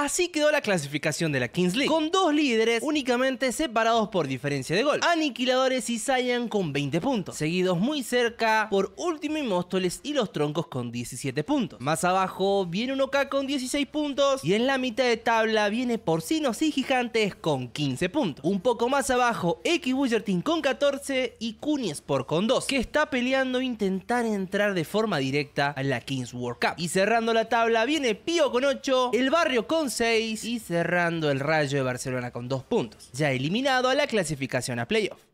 Así quedó la clasificación de la Kings League, con dos líderes únicamente separados por diferencia de gol. Aniquiladores y Zayan con 20 puntos, seguidos muy cerca por Último y Móstoles y Los Troncos con 17 puntos. Más abajo viene 1K con 16 puntos y en la mitad de tabla viene Porcinos y Gigantes con 15 puntos. Un poco más abajo X Bullertin con 14 y Kuniespor con 2, que está peleando intentar entrar de forma directa a la Kings World Cup. Y cerrando la tabla viene Pío con 8, El Barrio con 6 y cerrando el Rayo de Barcelona con 2 puntos, ya eliminado a la clasificación a playoff.